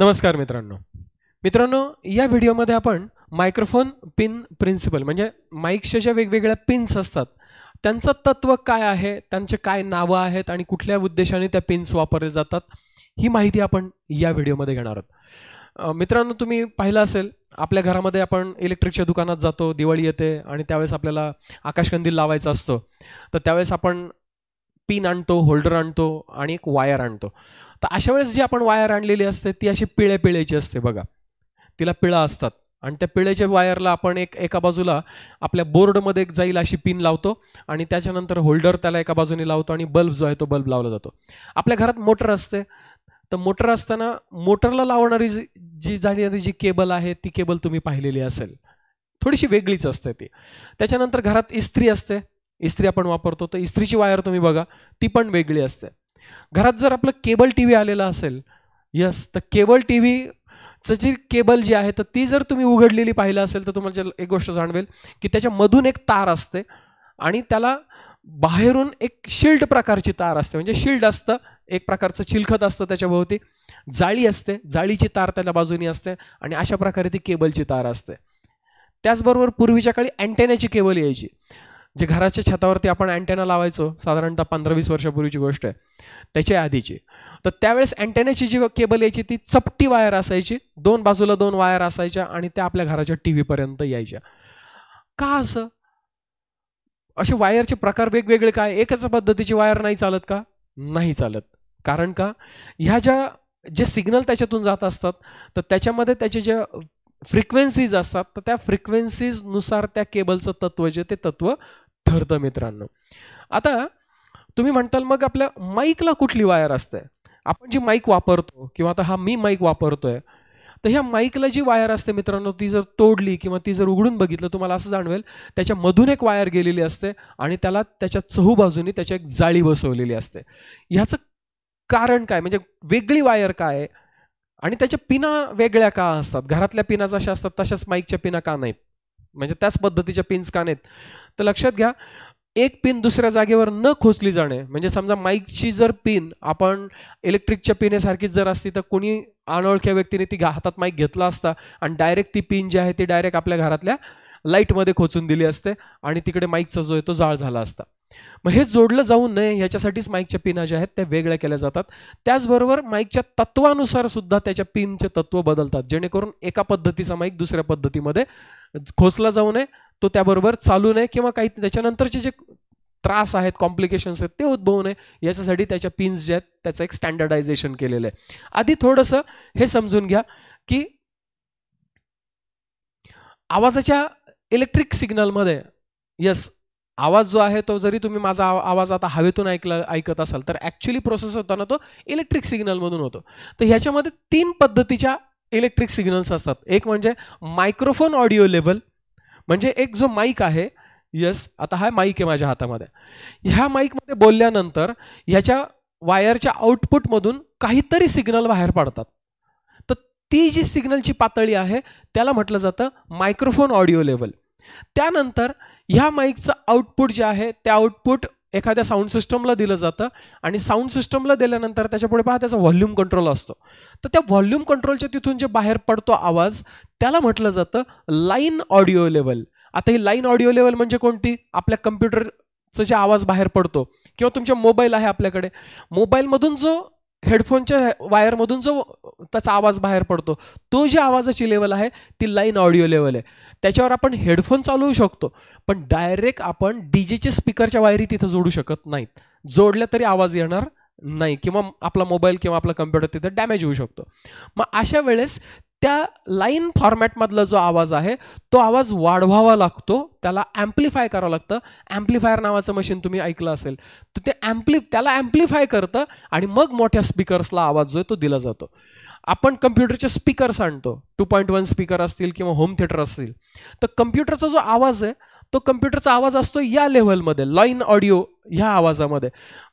नमस्कार मित्रांनो मित्रांनो या व्हिडिओमध्ये आपण मायक्रोफोन पिन प्रिन्सिपल म्हणजे माईक्सच्या ज्या वेगवेगळ्या पिन्स असतात त्यांचं तत्व काय आहे त्यांचे काय नावं आहेत आणि कुठल्या उद्देशाने त्या पिन्स वापरले जातात ही माहिती आपण या व्हिडिओमध्ये घेणार आहोत मित्रांनो तुम्ही पाहिलं असेल आपल्या घरामध्ये आपण इलेक्ट्रिकच्या दुकानात जातो दिवाळी येते आणि त्यावेळेस आपल्याला आकाशकंदील लावायचा असतो तर त्यावेळेस आपण पिन आणतो होल्डर आणतो आणि एक वायर आणतो तर अशा वेळेस जी आपण वायर आणलेली असते ती अशी पिळे पिळेची असते बघा तिला पिळा असतात आणि त्या पिळेच्या वायरला आपण एक एका बाजूला आपल्या बोर्डमध्ये एक जाईल अशी पिन लावतो आणि त्याच्यानंतर होल्डर त्याला एका बाजूने लावतो आणि बल्ब जो आहे तो बल्ब लावला जातो आपल्या घरात मोटर असते तर मोटर असताना मोटरला लावणारी जी जाणारी जी केबल आहे ती केबल तुम्ही पाहिलेली असेल थोडीशी वेगळीच असते ती त्याच्यानंतर घरात इस्त्री असते इस्त्री आपण वापरतो तर इस्त्रीची वायर तुम्ही बघा ती पण वेगळी असते घरात जर आपलं केबल टी व्ही आलेला असेल यस तर केबल टी व्हीचं जी केबल जी आहे तर ती जर तुम्ही उघडलेली पाहिलं असेल तर तुम्हाला एक गोष्ट जाणवेल की त्याच्यामधून एक तार असते आणि त्याला बाहेरून एक शिल्ड प्रकारची तार असते म्हणजे शिल्ड असतं एक प्रकारचं चिलखत असतं त्याच्याभोवती जाळी असते जाळीची तार त्याच्या बाजूनी असते आणि अशा प्रकारे ती केबलची तार असते त्याचबरोबर पूर्वीच्या काळी अँटेनाची केबल यायची जे घराच्या छतावरती आपण अँटेना लावायचो साधारणतः पंधरा वीस वर्षापूर्वीची गोष्ट आहे त्याच्या आधीची तर त्यावेळेस अँटेनाची जी केबल यायची ती चपटी वायर असायची दोन बाजूला दोन वायर असायच्या आणि त्या आपल्या घराच्या टी व्हीपर्यंत यायच्या का असं असे वायरचे प्रकार वेगवेगळे काय एकच पद्धतीची वायर नाही चालत का नाही चालत कारण का ह्या ज्या जे सिग्नल त्याच्यातून जात असतात तर त्याच्यामध्ये त्याचे ज्या फ्रिक्वेन्सीज असतात तर त्या फ्रिक्वेन्सीजनुसार त्या केबलचं तत्व जे ते तत्व ठरतं मित्रांनो आता तुम्ही म्हणताल मग आपल्या माईकला कुठली वायर असते आपण जी माईक वापरतो किंवा आता हा मी माईक वापरतोय तर ह्या माईकला जी वायर असते मित्रांनो ती जर तोडली किंवा ती जर उघडून बघितलं तुम्हाला असं जाणवेल त्याच्यामधून एक वायर गेलेली असते आणि त्याला त्याच्या चहूबाजूनी त्याच्या एक जाळी बसवलेली असते ह्याचं कारण काय म्हणजे वेगळी वायर काय आणि त्याच्या पिना वेगळ्या का असतात घरातल्या पिना जशा असतात तशाच माईकच्या पिना का नाहीत म्हणजे त्याच पद्धतीच्या पिन्स का आहेत तर लक्षात घ्या एक पिन दुसऱ्या जागेवर न खोचली जाणे म्हणजे समजा माईकची जर पिन आपण इलेक्ट्रिकच्या पिनेसारखीच जर असती तर कोणी अनोळख्या व्यक्तीने ती हातात माईक घेतला असता आणि डायरेक्ट ती पिन जी आहे ती डायरेक्ट आपल्या घरातल्या लाईटमध्ये खोचून दिली असते आणि तिकडे माईकचा जो आहे तो जाळ झाला असता मग हे जोडलं जाऊ नये ह्याच्यासाठीच माईकच्या पिना ज्या आहेत त्या वेगळ्या केल्या जातात त्याचबरोबर माईकच्या तत्वानुसार सुद्धा त्याच्या पिनचे तत्व बदलतात जेणेकरून एका पद्धतीचा माईक दुसऱ्या पद्धतीमध्ये खोसला जाऊ नये तो त्याबरोबर चालू नये किंवा काही त्याच्यानंतरचे जे त्रास आहेत कॉम्प्लिकेशन्स आहेत ते उद्भवू नये याच्यासाठी त्याच्या पिन्स जे आहेत त्याचं एक स्टँडर्डायझेशन केलेलं आहे आधी थोडंसं हे समजून घ्या की आवाजाच्या इलेक्ट्रिक सिग्नलमध्ये यस आवाज जो आहे तो जरी तुम्ही माझा आवाज आता हवेतून ऐकला ऐकत असाल तर ॲक्च्युली प्रोसेस होताना तो इलेक्ट्रिक सिग्नलमधून होतो तर ह्याच्यामध्ये तीन पद्धतीच्या इलेक्ट्रिक सिग्नल्स असतात एक म्हणजे मायक्रोफोन ऑडिओ लेवल म्हणजे एक जो माईक आहे यस आता हा माईक आहे माझ्या हातामध्ये ह्या माईकमध्ये बोलल्यानंतर ह्याच्या वायरच्या आउटपुटमधून काहीतरी सिग्नल बाहेर पडतात तर ती जी सिग्नलची पातळी आहे त्याला म्हटलं जातं मायक्रोफोन ऑडिओ लेवल त्यानंतर ह्या माईकचं आउटपुट जे आहे ते आउटपुट एखाद्या साऊंड सिस्टमला दिलं जातं आणि साऊंड सिस्टमला दिल्यानंतर त्याच्यापुढे पहा त्याचा व्हॉल्यूम कंट्रोल असतो तर त्या व्हॉल्यूम कंट्रोलच्या तिथून जे बाहेर पडतो आवाज त्याला म्हटलं जातं लाईन ऑडिओ लेवल आता ही लाईन ऑडिओ लेवल म्हणजे कोणती आपल्या कम्प्युटरचा जे आवाज बाहेर पडतो किंवा तुमच्या मोबाईल आहे आपल्याकडे मोबाईलमधून जो हेडफोनच्या वायरमधून जो त्याचा आवाज बाहेर पडतो तो जी आवाजाची लेवल आहे ती लाईन ऑडिओ लेवल आहे त्याच्यावर आपण हेडफोन चालवू शकतो पण डायरेक्ट आपण डीजेच्या स्पीकरच्या वायरी तिथं जोडू शकत नाहीत जोडल्या तरी आवाज येणार नाही किंवा आपला मोबाईल किंवा आपला कम्प्युटर तिथं डॅमेज होऊ शकतो मग अशा वेळेस त्या लाईन फॉर्मॅटमधला जो आवाज आहे तो आवाज वाढवावा लागतो त्याला ॲम्प्लिफाय करावं लागतं ॲम्प्लिफायर नावाचं मशीन तुम्ही ऐकलं असेल तर ते ॲम्प्लि त्याला ॲम्प्लिफाय करतं आणि मग मोठ्या स्पीकर्सला आवाज जो आहे तो दिला जातो आपण कम्प्युटरचे स्पीकर्स आणतो टू पॉईंट वन स्पीकर असतील किंवा होम थिएटर असतील तर कम्प्युटरचा जो आवाज आहे तो कम्प्युटरचा आवाज असतो या लेव्हलमध्ये लाईन ऑडिओ ह्या आवाजामध्ये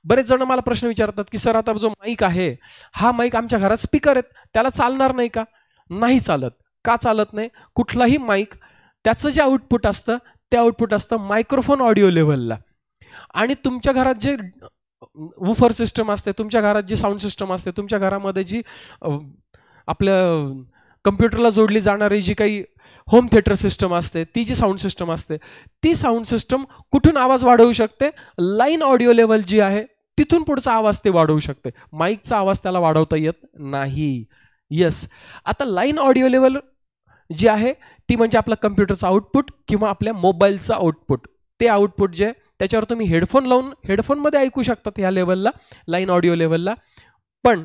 बरेच जण मला प्रश्न विचारतात की सर आता जो माईक आहे हा माईक आमच्या घरात स्पीकर आहेत त्याला चालणार नाही का नाही चालत का चालत नाही कुठलाही माईक त्याचं जे आउटपुट असतं ते आउटपुट असतं मायक्रोफोन ऑडिओ लेव्हलला आणि तुमच्या घरात जे वूफर सिस्टम असते तुमच्या घरात जी साऊंड सिस्टम असते तुमच्या घरामध्ये जी आपल्या कम्प्युटरला जोडली जाणारी जी काही होम थिएटर सिस्टम असते ती जी साऊंड सिस्टम असते ती साऊंड सिस्टम कुठून आवाज वाढवू शकते लाईन ऑडिओ लेवल जी आहे तिथून पुढचा आवाज ते वाढवू शकते माईकचा आवाज त्याला वाढवता येत नाही येस आता लाईन ऑडिओ लेवल जी आहे ती म्हणजे आपला कम्प्युटरचं आउटपुट किंवा आपल्या मोबाईलचं आउटपुट ते आउटपुट जे त्याच्यावर तुम्ही हेडफोन लावून हेडफोनमध्ये ऐकू शकतात ह्या लेवलला लाईन ऑडिओ लेवलला पण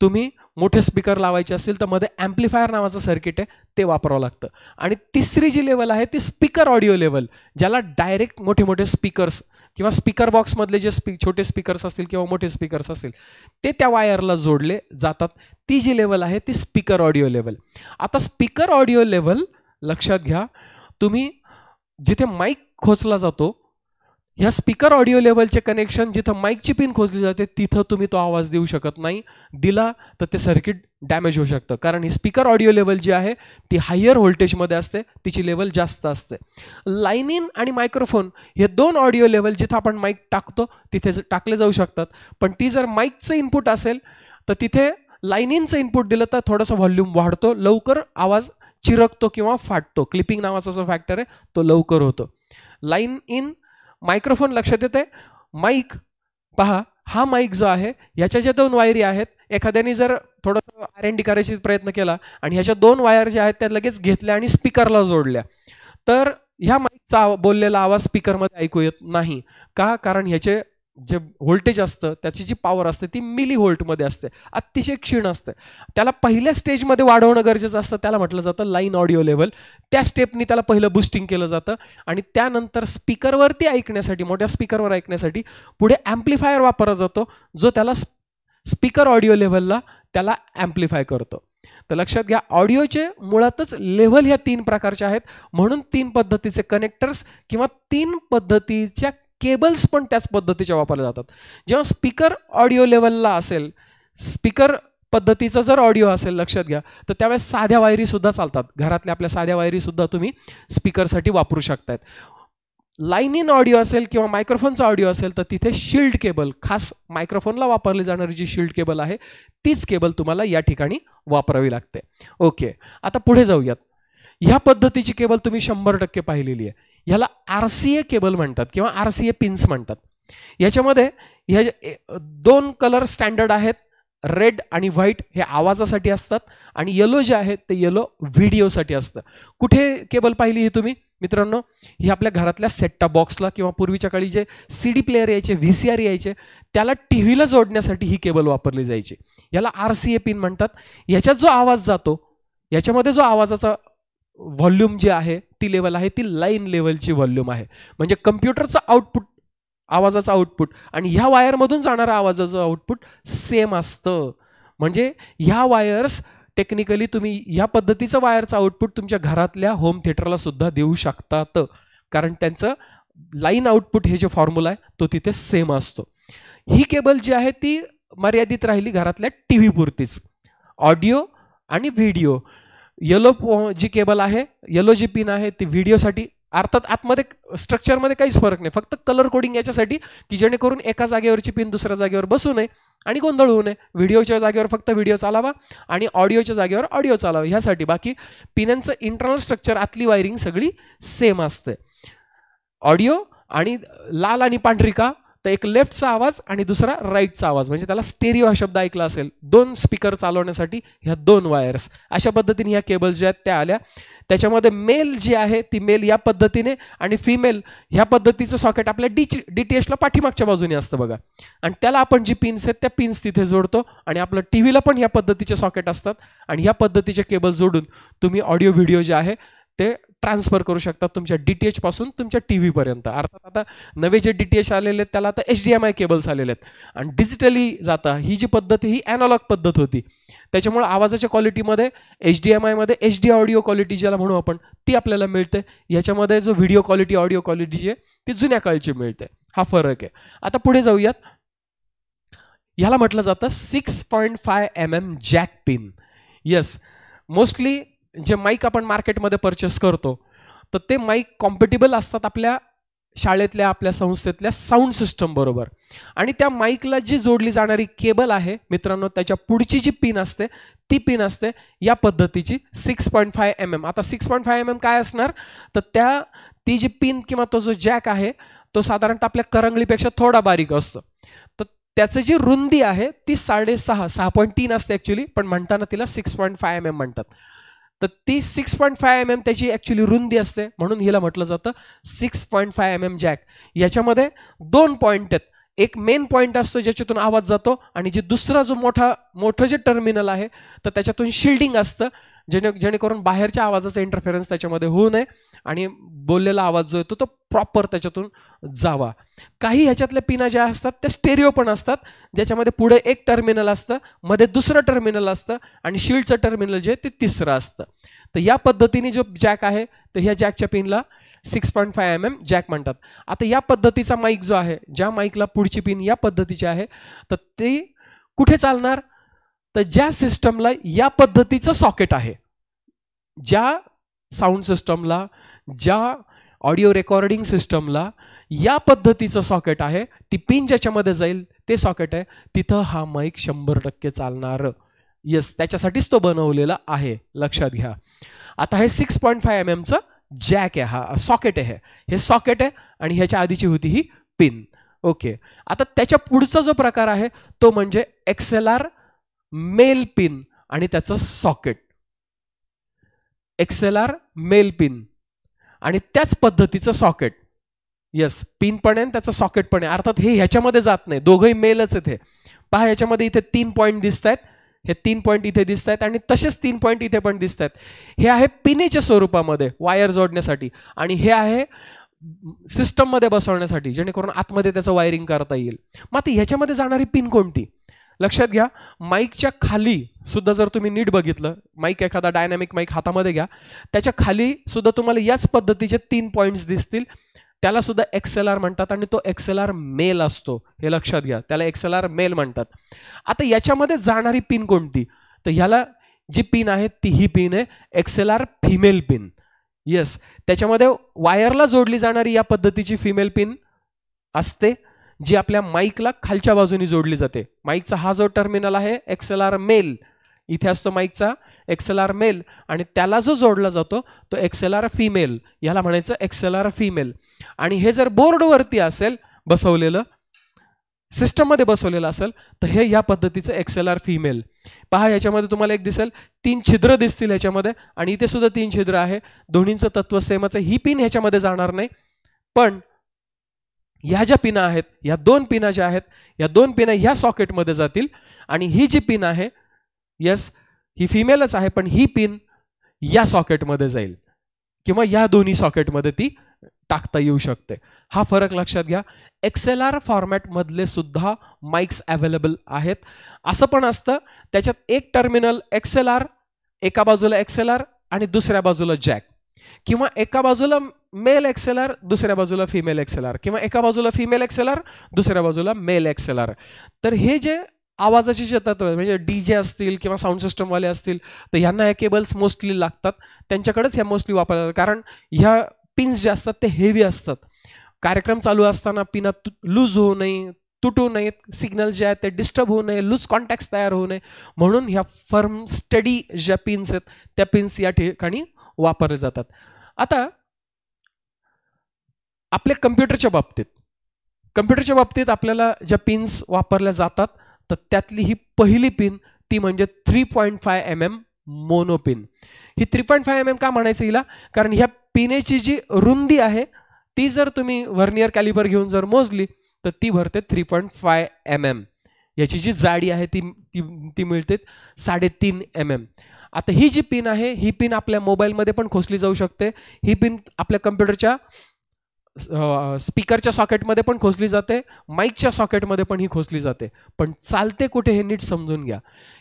तुम्ही मोठे स्पीकर लावायचे असतील तर मध्ये ॲम्प्लिफायर नावाचं सर्किट आहे ते वापरावं लागतं आणि तिसरी जी लेवल आहे ती स्पीकर ऑडिओ लेवल ज्याला डायरेक्ट मोठे मोठे स्पीकर्स किंवा स्पीकर बॉक्समधले जे स्पी छोटे स्पीकर्स असतील किंवा मोठे स्पीकर्स असतील ते त्या वायरला जोडले जातात ती जी लेवल आहे ती स्पीकर ऑडिओ लेवल आता स्पीकर ऑडिओ लेवल लक्षात घ्या तुम्ही जिथे माईक खोचला जातो ह्या स्पीकर ऑडिओ लेवलचे कनेक्शन जिथं माईकची पिन खोजली जाते तिथं तुम्ही तो आवाज देऊ शकत नाही दिला तर ते सर्किट डॅमेज होऊ शकतं कारण ही स्पीकर ऑडिओ लेवल जी आहे ती हायर व्होल्टेजमध्ये असते तिची लेवल जास्त असते लाईन इन आणि मायक्रोफोन हे दोन ऑडिओ लेवल जिथं आपण माईक टाकतो तिथे टाकले जाऊ शकतात पण ती जर माईकचं इनपुट असेल तर तिथे लाईन इनचं इनपुट दिलं तर थोडासा व्हॉल्यूम वाढतो लवकर आवाज चिरकतो किंवा फाटतो क्लिपिंग नावाचा जो फॅक्टर आहे तो लवकर होतो लाईन इन मायक्रोफोन लक्षात येते माईक पहा हा माईक जो आहे ह्याच्या ज्या दोन वायरी आहेत एखाद्याने जर थोडंसं आर एन डी करायचा प्रयत्न केला आणि ह्याच्या दोन वायर ज्या आहेत त्या लगेच घेतल्या आणि स्पीकरला जोडल्या तर ह्या माईकचा बोललेला आवाज स्पीकरमध्ये ऐकू येत नाही का कारण ह्याचे जे व्होल्टेज असतं त्याची जी पॉवर असते ती मिली व्होल्टमध्ये असते अतिशय क्षीण असते त्याला पहिल्या स्टेजमध्ये वाढवणं गरजेचं असतं त्याला म्हटलं जातं लाईन ऑडिओ लेवल त्या स्टेपनी त्याला पहिलं बुस्टिंग केलं जातं आणि त्यानंतर स्पीकरवरती ऐकण्यासाठी मोठ्या स्पीकरवर ऐकण्यासाठी पुढे ॲम्प्लिफायर वापरला जातो जो त्याला स्पीकर ऑडिओ लेव्हलला त्याला ॲम्प्लिफाय करतो तर लक्षात घ्या ऑडिओचे मुळातच लेव्हल ह्या तीन प्रकारच्या आहेत म्हणून तीन पद्धतीचे कनेक्टर्स किंवा तीन पद्धतीच्या केबल्स पण त्याच पद्धतीच्या वापरल्या जातात जेव्हा स्पीकर ऑडिओ लेवलला असेल स्पीकर पद्धतीचा जर ऑडिओ असेल लक्षात घ्या तर त्यावेळेस साध्या वायरीसुद्धा चालतात घरातल्या आपल्या साध्या वायरीसुद्धा तुम्ही स्पीकरसाठी वापरू शकताय लाईन इन ऑडिओ असेल किंवा मायक्रोफोनचा ऑडिओ असेल तर तिथे शिल्ड केबल खास मायक्रोफोनला वापरली जाणारी जी शिल्ड केबल आहे तीच केबल तुम्हाला या ठिकाणी वापरावी लागते ओके आता पुढे जाऊयात ह्या पद्धतीची केबल तुम्ही शंभर टक्के पाहिलेली आहे याला आर सी ए केबल म्हणतात किंवा आर सी ए पिन्स म्हणतात याच्यामध्ये ह्या दोन कलर स्टँडर्ड आहेत रेड आणि व्हाईट हे आवाजासाठी असतात आणि येलो जे आहे ते येलो व्हिडिओसाठी असतं कुठे केबल पाहिली ही तुम्ही मित्रांनो ही आपल्या घरातल्या सेट्टा बॉक्सला किंवा पूर्वीच्या काळी जे सी डी प्लेअर यायचे व्ही सी आर यायचे त्याला टी व्हीला जोडण्यासाठी ही केबल वापरली जायची याला आर सी ए पिन म्हणतात याच्यात जो आवाज जातो याच्यामध्ये जो आवाजाचा व्हॉल्यूम जी आहे ती लेवल आहे ती लाईन लेवलची व्हॉल्यूम आहे म्हणजे कम्प्युटरचं आउटपुट आवाजाचं आउटपुट आणि ह्या वायरमधून जाणारा आवाजाचं आउटपुट सेम असतं म्हणजे ह्या वायर्स टेक्निकली तुम्ही ह्या पद्धतीचं वायरचं आउटपुट तुमच्या घरातल्या होम थिएटरला सुद्धा देऊ शकतात कारण त्यांचं लाईन आउटपुट हे जे फॉर्म्युला आहे तो तिथे सेम असतो ही केबल जी आहे ती मर्यादित राहिली घरातल्या टी व्हीपुरतीच ऑडिओ आणि व्हिडिओ येलो जी केबल आहे येलो जी पिन आहे ती व्हिडिओसाठी अर्थात आतमध्ये स्ट्रक्चरमध्ये काहीच फरक नाही फक्त कलर कोडिंग याच्यासाठी की जेणेकरून एका जागेवरची पिन दुसऱ्या जागेवर बसू नये आणि गोंधळ होऊ नये व्हिडिओच्या जागेवर फक्त व्हिडिओ चालावा आणि ऑडिओच्या जागेवर ऑडिओ चालावा ह्यासाठी बाकी पिनांचं इंटरनल स्ट्रक्चर आतली वायरिंग सगळी सेम असते ऑडिओ आणि लाल आणि पांढरी का तर एक लेफ्टचा आवाज आणि दुसरा राईटचा आवाज म्हणजे त्याला स्टेरिओ हा शब्द ऐकला असेल दोन स्पीकर चालवण्यासाठी ह्या दोन वायर्स अशा पद्धतीने ह्या केबल्स ज्या आहेत त्या आल्या त्याच्यामध्ये मेल जी आहे ती मेल या पद्धतीने आणि फिमेल ह्या पद्धतीचं सॉकेट आपल्या डी डी टी एचला पाठीमागच्या बाजूने असतं बघा आणि त्याला आपण जी पिन्स आहेत त्या पिन्स तिथे जोडतो आणि आपलं टी व्हीला पण या पद्धतीचे सॉकेट असतात आणि ह्या पद्धतीचे केबल जोडून तुम्ही ऑडिओ व्हिडिओ जे आहे ते ट्रान्सफर करू शकता तुमच्या डी टी एचपासून तुमच्या टी व्हीपर्यंत अर्थात आता नवे जे डी टी एच आलेले आहेत त्याला आता H D M I cables आलेले आहेत आणि डिजिटली जाता ही जी पद्धत ही ॲनालॉग पद्धत होती त्याच्यामुळे आवाजाच्या क्वालिटीमध्ये एच डी एम आयमध्ये एच डी ऑडिओ क्वालिटी ज्याला म्हणू आपण ती आपल्याला मिळते याच्यामध्ये जो व्हिडिओ क्वालिटी ऑडिओ क्वालिटी जी आहे ती जुन्या काळची मिळते हा फरक आहे आता पुढे जाऊयात ह्याला म्हटलं जातं six point five M M jack pin yes mostly जे माईक आपण मार्केटमध्ये परचेस करतो तर ते माईक कॉम्पिटेबल असतात आपल्या शाळेतल्या आपल्या संस्थेतल्या साऊंड सिस्टम बरोबर आणि त्या माईकला जी जोडली जाणारी केबल आहे मित्रांनो त्याच्या पुढची जी पिन असते ती पिन असते या पद्धतीची six point five M M आता six point five M M काय असणार तर त्या ती जी पिन किंवा तो जो जॅक आहे तो साधारणतः आपल्या करंगलीपेक्षा थोडा बारीक असतो तर त्याचं जी रुंदी आहे ती साडेसहा सहा पॉईंट तीन असते ॲक्च्युली पण म्हणताना तिला six point five M M म्हणतात तर ती six point five M M त्याची ॲक्च्युली रुंदी असते म्हणून हिला म्हटलं जातं six point five M M jack याच्यामध्ये दोन पॉईंट आहेत एक मेन पॉईंट असतो ज्याच्यातून आवाज जातो आणि जे दुसरा जो मोठा मोठं जे टर्मिनल आहे तर त्याच्यातून शिल्डिंग असतं जेणे जेणेकरून बाहेरच्या आवाजाचा इंटरफेरन्स त्याच्यामध्ये होऊ नये आणि बोललेला आवाज जो येतो तो प्रॉपर त्याच्यातून जावा काही ह्याच्यातल्या पिना ज्या असतात त्या स्टेरिओ पण असतात ज्याच्यामध्ये पुढे एक टर्मिनल असतं मध्ये दुसरं टर्मिनल असतं आणि शील्डचं टर्मिनल जे ते तिसरं असतं तर या पद्धतीने जो जॅक आहे तर ह्या जॅकच्या पिनला six point five M M jack म्हणतात आता या पद्धतीचा माईक जो आहे ज्या माईकला पुढची पिन या पद्धतीची आहे तर ते कुठे चालणार तर ज्या सिस्टमला या पद्धतीचं सॉकेट आहे ज्या साऊंड सिस्टमला ज्या ऑडिओ रेकॉर्डिंग सिस्टमला या पद्धतीचं सॉकेट आहे ती पिन ज्याच्यामध्ये जाईल ते सॉकेट आहे तिथं हा माईक शंभर टक्के चालणार येस त्याच्यासाठीच तो बनवलेला आहे लक्षात घ्या आता हे सिक्स पॉईंट फाय एम एमचं जॅक आहे हा सॉकेट आहे हे सॉकेट आहे आणि ह्याच्या आधीची होती ही पिन ओके आता त्याच्या पुढचा जो प्रकार आहे तो म्हणजे एक्सेल आर मेल पिन आणि त्याचं socket X L R male pin आणि त्याच पद्धतीचं सॉकेट येस पिन पण आहे आणि त्याचं सॉकेट पण आहे अर्थात हे ह्याच्यामध्ये जात नाही दोघंही मेलच आहेत पहा ह्याच्यामध्ये इथे तीन पॉईंट दिसत आहेत हे तीन पॉईंट इथे दिसत आहेत आणि तसेच तीन पॉईंट इथे पण दिसत आहेत हे आहे पिनेच्या स्वरूपामध्ये वायर जोडण्यासाठी आणि हे आहे सिस्टममध्ये बसवण्यासाठी जेणेकरून आतमध्ये त्याचं वायरिंग करता येईल मग आता ह्याच्यामध्ये जाणारी पिन कोणती लक्षात घ्या माईकच्या खाली सुद्धा जर तुम्ही नीट बघितलं माईक एखादा डायनॅमिक माईक हातामध्ये घ्या त्याच्या खाली सुद्धा तुम्हाला याच पद्धतीचे तीन पॉईंट्स दिसतील त्याला सुद्धा एक्सेल आर म्हणतात आणि तो एक्सेल आर मेल असतो हे लक्षात घ्या त्याला एक्सेल आर मेल म्हणतात आता याच्यामध्ये जाणारी पिन कोणती तर ह्याला जी पिन आहे ती ही पिन आहे X L R female pin yes त्याच्यामध्ये वायरला जोडली जाणारी या पद्धतीची फिमेल पिन असते जी आपल्या माईकला खालच्या बाजूनी जोडली जाते माईकचा हा जो टर्मिनल आहे एक्सेल आर मेल इथे असतो माईकचा एक्सेल आर मेल आणि त्याला जो जोडला जातो तो एक्सेल आर फिमेल याला म्हणायचं एक्सेल आर फिमेल आणि हे जर बोर्डवरती असेल बसवलेलं सिस्टममध्ये बसवलेलं असेल तर हे या पद्धतीचं एक्सेल आर फिमेल पहा याच्यामध्ये तुम्हाला एक दिसेल तीन छिद्र दिसतील ह्याच्यामध्ये आणि इथे सुद्धा तीन छिद्र आहे दोन्हींचं तत्व सेमच ही पिन ह्याच्यामध्ये जाणार नाही पण ह्या ज्या पिना आहेत ह्या दोन पिना ज्या आहेत या दोन पिना ह्या सॉकेटमध्ये जातील आणि ही जी पिन आहे यस ही फिमेलच आहे पण ही पिन या सॉकेटमध्ये जाईल किंवा या दोन्ही सॉकेटमध्ये ती टाकता येऊ शकते हा फरक लक्षात घ्या एक्सेल आर फॉर्मॅटमधले सुद्धा माईक्स अवेलेबल आहेत असं पण असतं त्याच्यात एक टर्मिनल एक्सेल आर एका बाजूला एक्सेल आर आणि दुसऱ्या बाजूला जॅक किंवा एका बाजूला मेल एक्सेल आर दुसऱ्या बाजूला फिमेल एक्सेल आर किंवा एका बाजूला फिमेल एक्सेल आर दुसऱ्या बाजूला मेल एक्सेल आर तर हे जे आवाजाचे जे तत्व म्हणजे डी जे असतील किंवा साऊंड सिस्टमवाले असतील तर ह्यांना ह्या केबल्स मोस्टली लागतात त्यांच्याकडेच ह्या मोस्टली वापरतात कारण ह्या पिन्स ज्या असतात ते हेवी असतात कार्यक्रम चालू असताना पिना तु लूज होऊ नये तुटू नयेत सिग्नल जे आहेत ते डिस्टर्ब होऊ नये लूज कॉन्टॅक्ट तयार होऊ नये म्हणून ह्या फर्म स्टडी ज्या पिन्स आहेत त्या पिन्स या ठिकाणी वापरले जातात आता आपल्या कम्प्युटरच्या बाबतीत कम्प्युटरच्या बाबतीत आपल्याला ज्या पिन्स वापरल्या जातात तर त्यातली ही पहिली पिन ती म्हणजे three point five M M mono pin ही three point five M M का म्हणायचं हिला कारण ह्या पिनेची जी रुंदी आहे ती जर तुम्ही व्हर्नियर कॅलिबर घेऊन जर मोजली तर ती भरते three point five M M याची जी जाडी आहे ती ती ती मिळते साडेतीन एम एम आता ही जी पिन आहे ही पिन आपल्या मोबाईलमध्ये पण खोसली जाऊ शकते ही पिन आपल्या कम्प्युटरच्या स्पीकरच्या सॉकेटमध्ये पण खोसली जाते माईकच्या सॉकेटमध्ये पण ही खोसली जाते पण चालते कुठे हे नीट समजून घ्या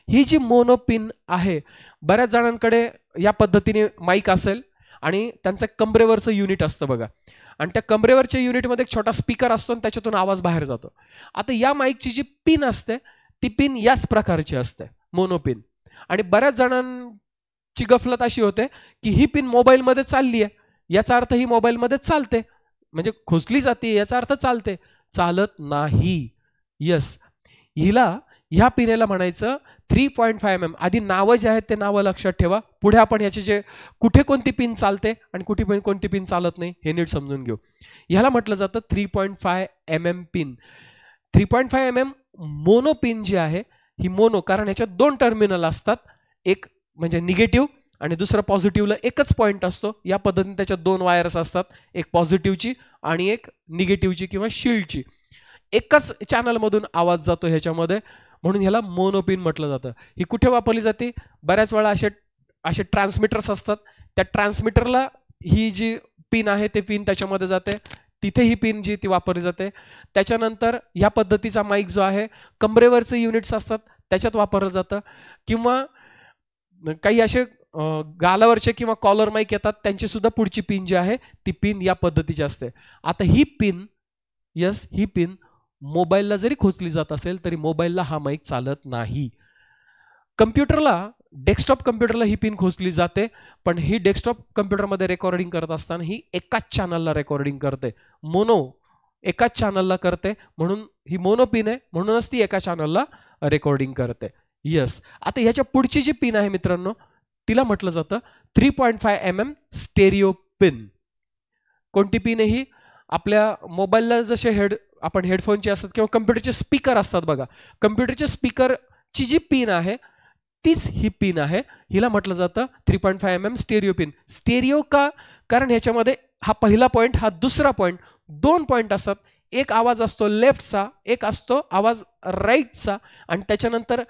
ही जी मोनोपिन आहे बऱ्याच जणांकडे या पद्धतीने माईक असेल आणि त्यांचं कमरेवरचं युनिट असतं बघा आणि त्या कमरेवरच्या युनिटमध्ये एक छोटा स्पीकर असतो आणि त्याच्यातून आवाज बाहेर जातो आता या माईकची जी पिन असते ती पिन याच प्रकारची असते मोनोपिन आणि बऱ्याच जणांची गफलत अशी होते की ही पिन मोबाईलमध्ये चालली आहे याचा अर्थ ही मोबाईलमध्ये चालते म्हणजे खुसली जाते याचा अर्थ चालते चालत नाही यस हिला ह्या पिरेला म्हणायचं three point five M M आधी नावं जे आहेत ते नावं लक्षात ठेवा पुढे आपण याचे जे कुठे कोणती पिन चालते आणि कुठे पण कोणती पिन चालत नाही हे नीट समजून घेऊ ह्याला म्हटलं जातं three point five M M pin three point five M M mono pin जी आहे ही मोनो कारण ह्याच्यात दोन टर्मिनल असतात एक म्हणजे निगेटिव्ह आणि दुसरा पॉझिटिव्हला एकच पॉईंट असतो या पद्धतीने त्याच्या दोन वायर्स असतात एक पॉझिटिव्हची आणि एक निगेटिव्हची किंवा शिल्डची एकच चॅनलमधून आवाज जातो ह्याच्यामध्ये म्हणून ह्याला मोनोपिन म्हटलं जातं ही कुठे वापरली जाते बऱ्याच वेळा असे असे ट्रान्समीटर्स असतात त्या ट्रान्समीटरला ही जी पिन आहे ते पिन त्याच्यामध्ये जाते तिथे ही पिन जी ती वापरली जाते त्याच्यानंतर ह्या पद्धतीचा माईक जो आहे कमरेवरचे युनिट्स असतात त्याच्यात वापरलं जातं किंवा काही असे गालावरचे किंवा कॉलर माईक येतात त्यांची सुद्धा पुढची पिन जी आहे ती पिन या पद्धतीची असते आता ही पिन यस ही पिन मोबाईलला जरी खोचली जात असेल तरी मोबाईलला हा माईक चालत नाही कम्प्युटरला डेस्कटॉप कम्प्युटरला ही पिन खोचली जाते पण ही डेस्कटॉप कम्प्युटरमध्ये रेकॉर्डिंग करत असताना ही एकाच चॅनलला रेकॉर्डिंग करते मोनो एकाच चॅनलला करते म्हणून ही मोनो पिन आहे म्हणूनच ती एका चॅनलला रेकॉर्डिंग करते येस आता ह्याच्या पुढची जी पिन आहे मित्रांनो तिला म्हटलं जातं three point five M M stereo pin कोणती पिन ही आपल्या मोबाईलला जसे हेड आपण हेडफोनचे असतात किंवा कम्प्युटरचे स्पीकर असतात बघा कम्प्युटरच्या स्पीकरची जी पिन आहे तीच ही पिन आहे हिला म्हटलं जातं three point five M M stereo pin stereo का कारण ह्याच्यामध्ये हा पहिला पॉईंट हा दुसरा पॉईंट दोन पॉईंट असतात एक आवाज असतो लेफ्टचा एक असतो आवाज राईटचा आणि त्याच्यानंतर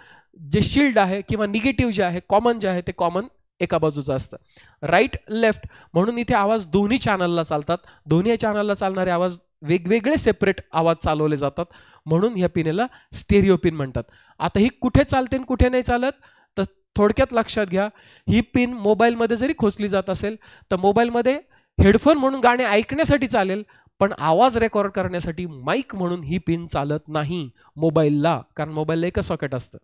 जे शिल्ड आहे किंवा निगेटिव्ह जे आहे कॉमन जे आहे ते कॉमन एका बाजूचं असतं राईट लेफ्ट म्हणून इथे आवाज दोन्ही चॅनलला चालतात दोन्ही चॅनलला चालणारे आवाज वेगवेगळे सेपरेट आवाज चालवले जातात म्हणून ह्या पिनेला स्टेरिओ पिन म्हणतात आता ही कुठे चालते आणि कुठे नाही चालत तर थोडक्यात लक्षात घ्या ही पिन मोबाईलमध्ये जरी खोचली जात असेल तर मोबाईलमध्ये हेडफोन म्हणून गाणे ऐकण्यासाठी चालेल पण आवाज रेकॉर्ड करण्यासाठी माईक म्हणून ही पिन चालत नाही मोबाईलला कारण मोबाईलला एकच सॉकेट असतं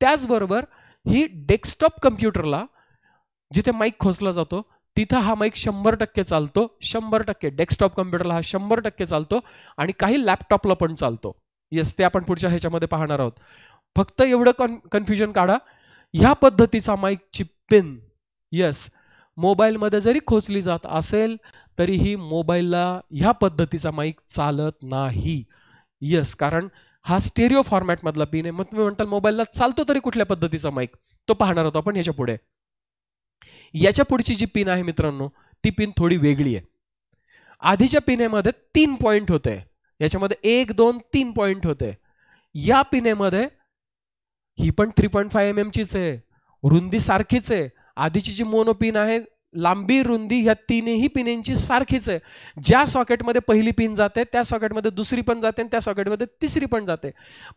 त्याचबरोबर ही डेस्कटॉप कम्प्युटरला जिथे माईक खोसला जातो तिथं हा माईक शंभर टक्के चालतो शंभर टक्के डेस्कटॉप कम्प्युटरला हा शंभर टक्के चालतो आणि काही लॅपटॉपला पण चालतो येस ते आपण पुढच्या ह्याच्यामध्ये पाहणार आहोत फक्त एवढं कन्फ्युजन काढा ह्या पद्धतीचा माईकची पिन येस मोबाईलमध्ये जरी खोचली जात असेल तरीही मोबाईलला ह्या पद्धतीचा माईक चालत नाही यस कारण हा स्टेरिओ फॉर्मॅटमधला पिन आहे मग तुम्ही म्हणताल मोबाईलला चालतो तरी कुठल्या पद्धतीचा माईक तो पाहणार होतो आपण ह्याच्या पुढे याच्या पुढची जी पिन आहे मित्रांनो ती पिन थोडी वेगळी आहे आधीच्या पिनेमध्ये तीन पॉईंट होते याच्यामध्ये एक दोन तीन पॉईंट होते या पिनेमध्ये ही पण थ्री पॉईंट फाय एम चीच आहे रुंदी सारखीच आहे आधीची जी मोनोपिन आहे लांबी रुंदी ह्या तीनही पिनेंची सारखीच आहे ज्या सॉकेटमध्ये पहिली पिन जाते त्या सॉकेटमध्ये दुसरी पण जाते आणि त्या सॉकेटमध्ये तिसरी पण जाते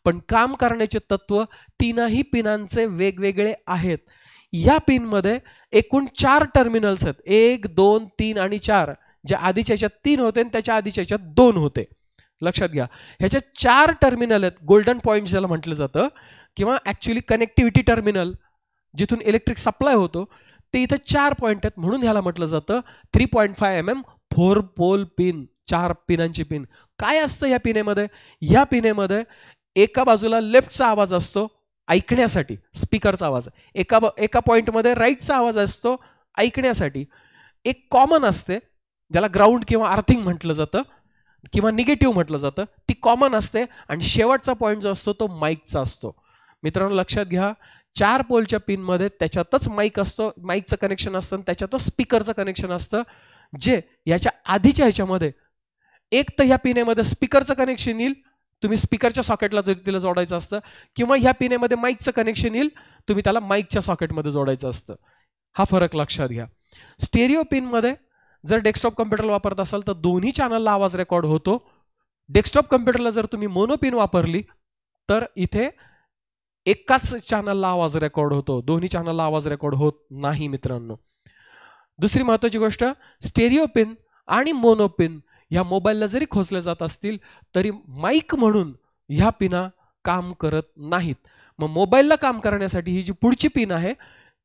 पण काम करण्याचे तत्व तीनही पिनांचे वेगवेगळे आहेत या पिनमध्ये एकूण चार टर्मिनल्स आहेत एक दोन तीन आणि चार ज्या आधीच्या ह्याच्यात तीन होते आणि त्याच्या आधीच्या ह्याच्यात दोन होते लक्षात घ्या ह्याच्यात चार टर्मिनल आहेत गोल्डन पॉईंट ज्याला म्हटलं जातं किंवा ॲक्च्युली कनेक्टिव्हिटी टर्मिनल जिथून इलेक्ट्रिक सप्लाय होतो ते इथं चार पॉईंट आहेत म्हणून ह्याला म्हटलं जातं three point five M M four pole pin चार पिनांची पिन काय असतं या पिनेमध्ये या पिनेमध्ये एका बाजूला लेफ्टचा आवाज असतो ऐकण्यासाठी स्पीकरचा आवाज एका एका पॉईंटमध्ये राईटचा आवाज असतो ऐकण्यासाठी एक कॉमन असते ज्याला ग्राउंड किंवा अर्थिंग म्हटलं जातं किंवा निगेटिव्ह म्हटलं जातं ती कॉमन असते आणि शेवटचा पॉईंट जो असतो तो माईकचा असतो मित्रांनो लक्षात घ्या चार पोलच्या पिनमध्ये त्याच्यातच माईक असतो माईकचं कनेक्शन असतं आणि त्याच्यातच स्पीकरचं कनेक्शन असतं जे याच्या आधीच्या ह्याच्यामध्ये एक तर ह्या पिनेमध्ये स्पीकरचं कनेक्शन येईल तुम्ही स्पीकरच्या सॉकेटला जर तिला जोडायचं असतं किंवा ह्या पिनेमध्ये माईकचं कनेक्शन येईल तुम्ही त्याला माईकच्या सॉकेटमध्ये जोडायचं असतं हा फरक लक्षात घ्या स्टेरिओ पिनमध्ये जर डेस्कटॉप कम्प्युटर वापरत असाल तर दोन्ही चॅनलला आवाज रेकॉर्ड होतो डेस्कटॉप कम्प्युटरला जर तुम्ही मोनो पिन वापरली तर इथे एकाच चॅनलला आवाज रेकॉर्ड होतो दोन्ही चॅनलला आवाज रेकॉर्ड होत नाही मित्रांनो दुसरी महत्त्वाची गोष्ट स्टेरिओ पिन आणि मोनोपिन ह्या मोबाईलला जरी खोचल्या जात असतील तरी माईक म्हणून ह्या पिना काम करत नाहीत मग मोबाईलला काम करण्यासाठी ही जी पुढची पिन आहे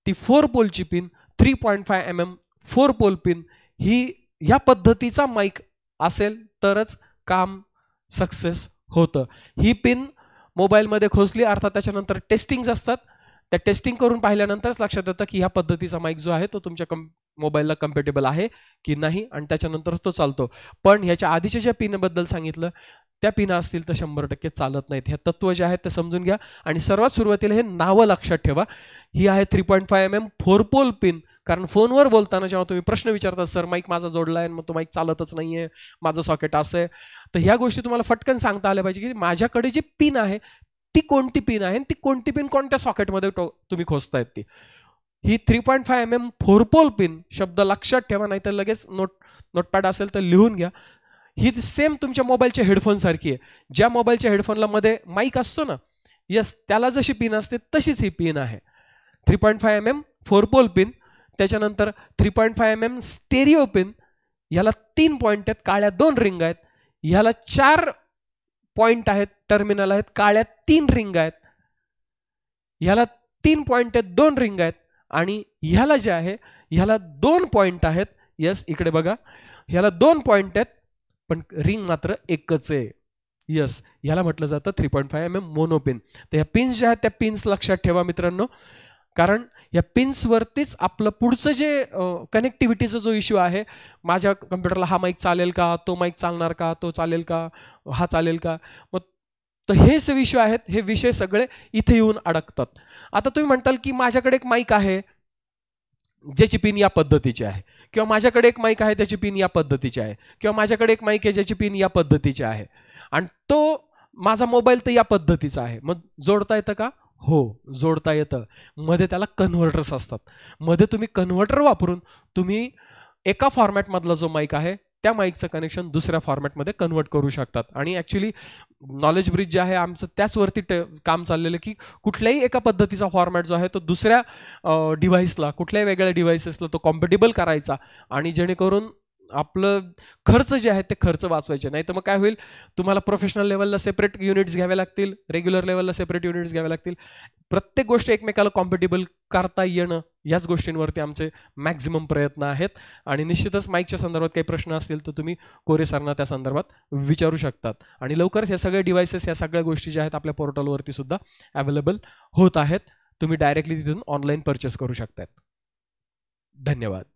ती फोर पोलची pin three point five M M four pole pin ही ह्या पद्धतीचा माईक असेल तरच काम सक्सेस होतं ही पिन मोबाईलमध्ये खोचली अर्थात त्याच्यानंतर टेस्टिंग्स असतात त्या टेस्टिंग करून पाहिल्यानंतरच लक्षात येतं की ह्या पद्धतीचा माईक जो आहे तो तुमच्या कम मोबाईलला कम्पेटेबल आहे की नाही आणि त्याच्यानंतरच तो चालतो पण ह्याच्या आधीच्या ज्या पिनबद्दल सांगितलं त्या पिना असतील तर शंभर टक्के चालत नाहीत हे तत्व जे आहेत ते समजून घ्या आणि सर्वात सुरुवातीला हे नावं लक्षात ठेवा ही आहे three point five M M four pole pin कारण फोनवर बोलताना जेव्हा तुम्ही प्रश्न विचारता सर माईक माझा जोडला आहे मग तो माईक चालतच नाही आहे माझं सॉकेट असं आहे तर ह्या गोष्टी तुम्हाला फटकन सांगता आल्या पाहिजे की माझ्याकडे जी पिन आहे ती कोणती पिन आहे ती कोणती पिन कोणत्या सॉकेटमध्ये तुम्ही खोजतायत ती ही three point five M M four pole pin शब्द लक्षात ठेवा नाही तर लगेच नोट नोटपॅड असेल तर लिहून घ्या ही सेम तुमच्या मोबाईलच्या हेडफोनसारखी आहे ज्या मोबाईलच्या हेडफोनला मध्ये माईक असतो ना यस त्याला जशी पिन असते तशीच ही पिन आहे three point five M M four pole pin त्याच्यानंतर three point five M M stereo pin ह्याला तीन पॉईंट आहेत काळ्या दोन रिंग आहेत ह्याला चार पॉईंट आहेत टर्मिनल आहेत काळ्या तीन रिंग आहेत ह्याला तीन पॉईंट आहेत दोन रिंग आहेत आणि ह्याला जे आहे ह्याला दोन पॉईंट आहेत यस इकडे बघा ह्याला दोन पॉईंट आहेत पण रिंग मात्र एकच आहे यस ह्याला म्हटलं जातं three point five M M mono pin तर ह्या पिन्स ज्या आहेत त्या पिन्स लक्षात ठेवा मित्रांनो कारण या पिन्सवरतीच आपलं पुढचं जे कनेक्टिव्हिटीचा जो इश्यू आहे माझ्या कम्प्युटरला हा माईक चालेल का तो माईक चालणार का तो चालेल का हा चालेल का मग तर हे जे विषय आहेत हे विषय सगळे इथे येऊन अडकतात आता तुम्ही म्हणताल की माझ्याकडे एक माईक आहे ज्याची पिन या पद्धतीची आहे किंवा माझ्याकडे एक माईक आहे त्याची पिन या पद्धतीची आहे किंवा माझ्याकडे एक माईक आहे ज्याची पिन या पद्धतीची आहे आणि तो माझा मोबाईल तर या पद्धतीचा आहे मग जोडता येतं का हो जोडता येतं मध्ये त्याला कन्व्हर्टर्स असतात मध्ये तुम्ही कन्व्हर्टर वापरून तुम्ही एका फॉर्मॅटमधला जो माईक आहे त्या माईकचं कनेक्शन दुसऱ्या फॉर्मॅटमध्ये कन्वर्ट करू शकतात आणि ॲक्च्युली नॉलेज ब्रिज जे आहे आमचं त्याचवरती काम चाललेलं की कुठल्याही एका पद्धतीचा फॉर्मॅट जो आहे तो दुसऱ्या डिव्हाइसला कुठल्याही वेगळ्या डिव्हाइसेसला तो कॉम्पेटेबल करायचा आणि जेणेकरून आपलं खर्च जे आहेत ते खर्च वाचवायचे नाही तर मग काय होईल तुम्हाला प्रोफेशनल लेवलला सेपरेट युनिट्स घ्यावे लागतील रेग्युलर लेवलला सेपरेट युनिट्स घ्यावे लागतील प्रत्येक गोष्ट एकमेकाला कॉम्पिटेबल करता येणं याच गोष्टींवरती आमचे मॅक्झिमम प्रयत्न आहेत आणि निश्चितच माईकच्या संदर्भात काही प्रश्न असतील तर तुम्ही कोरे सरांना त्या संदर्भात विचारू शकतात आणि लवकरच या सगळ्या डिव्हायसेस या सगळ्या गोष्टी ज्या आहेत आपल्या पोर्टलवरती सुद्धा अवेलेबल होत आहेत तुम्ही डायरेक्टली तिथून ऑनलाईन परचेस करू शकतात धन्यवाद